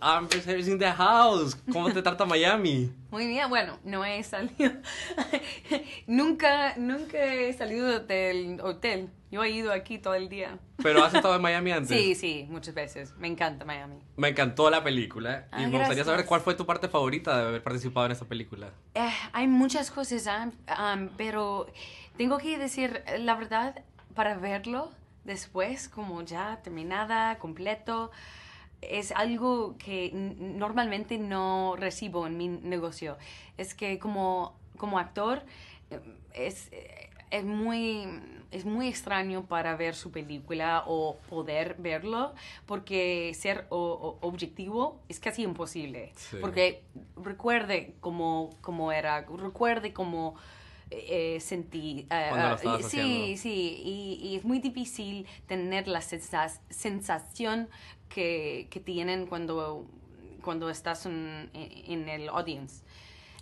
I'm the house. ¿Cómo te trata Miami? Muy bien, bueno, no he salido. nunca, nunca he salido del hotel. Yo he ido aquí todo el día. ¿Pero has estado en Miami antes? Sí, sí, muchas veces. Me encanta Miami. Me encantó la película. y ah, me gustaría saber cuál fue tu parte favorita de haber participado en esta película. Eh, hay muchas cosas, ah, ah, pero tengo que decir la verdad para verlo después, como ya terminada, completo es algo que normalmente no recibo en mi negocio. Es que como, como actor eh, es, eh, es, muy, es muy extraño para ver su película o poder verlo porque ser objetivo es casi imposible. Porque recuerde como cómo era, recuerde cómo... Eh, eh, sentí. Eh, ah, sí, sí, y, es muy difícil tener la sensación que, que, tienen cuando, cuando estás en, el audience.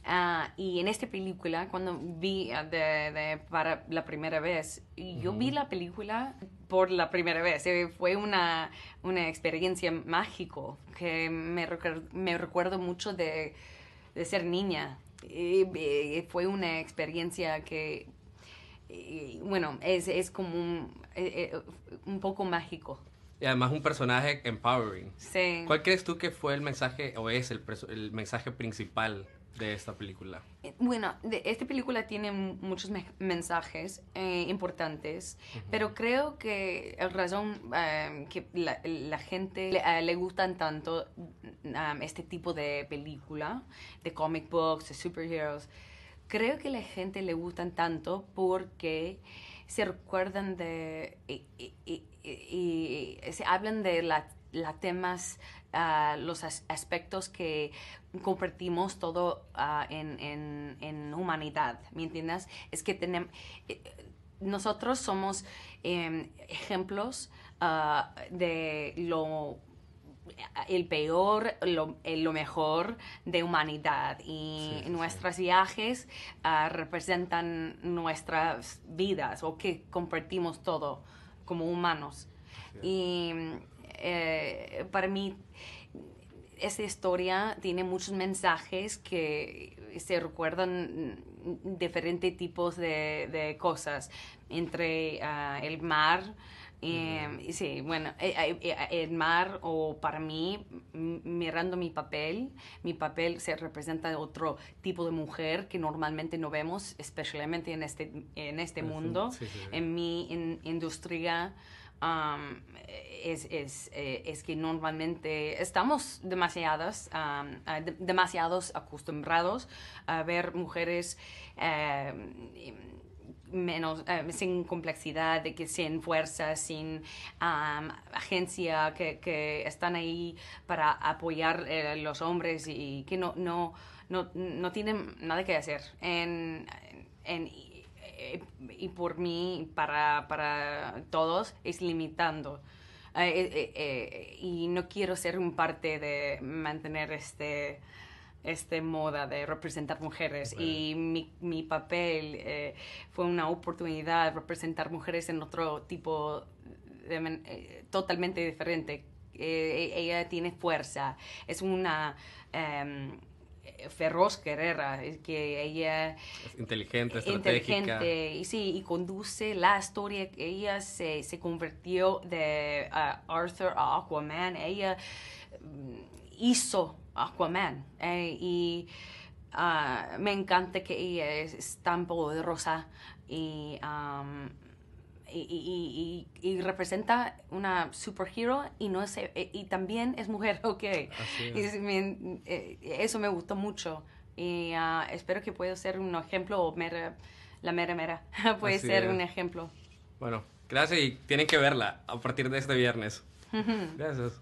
Ah, y en esta película, cuando vi ah, de, para la primera vez, yo vi la película por la primera vez. Fue una, una experiencia mágico que me, me recuerdo mucho de de ser niña. Eh, eh, fue una experiencia que, eh, bueno, es, es como un, un, poco mágico. Y además un personaje empowering. Sí. ¿Cuál crees tú que fue el mensaje o es el, el mensaje principal de esta película? Eh, bueno, de esta película tiene muchos mensajes eh, importantes, pero creo que eh, la razón que la, gente le, gustan tanto mm, este tipo de película, de comic books, de superheroes, creo que la gente le gustan tanto porque se recuerdan de y se hablan de la Ah, los temas, los aspectos que compartimos todo ah, en, humanidad, ¿me entiendes? Es que tenemos, eh, nosotros somos em, ejemplos ah, de lo el peor, lo, mejor de humanidad y nuestros viajes representan nuestras vidas o que compartimos todo como humanos. Y mm, eh, para mí esa historia tiene muchos mensajes que se recuerdan diferentes tipos de, cosas entre ah, el mar y em, sí, bueno, eh, eh, el mar o para mí, mirando mi papel, mi papel se representa otro tipo de mujer que normalmente no vemos, especialmente en este, en este mundo, en mi industria es, eh, es, que normalmente estamos demasiadas, demasiados acostumbrados a ver mujeres em, menos, em, sin complejidad, de que sin fuerza, sin agencia, que, están ahí para apoyar a eh, los hombres y, que no, no, no, no, tienen nada que hacer en, en, eh, y por mí, para, todos, es limitando. Eh, eh, y no quiero ser un parte de mantener este, este moda de representar mujeres y mi, papel fue una oportunidad representar mujeres en otro tipo totalmente diferente. ella tiene fuerza, es una... Em, eh, feroz guerrera, que ella es inteligente, estratégica. Inteligente, y sí, y conduce la historia. Ella se, convirtió de uh, Arthur a Aquaman. Ella mm, hizo Aquaman. Eh, y uh, me encanta que ella es, tan poderosa y um, y, representa una superhero y no es, eh, eh, y también es mujer, ok. Y eh, eso me gustó mucho y ah, espero que pueda ser un ejemplo o la mera mera puede ser un ejemplo. Bueno, gracias y tienen que verla a partir de este viernes. Gracias.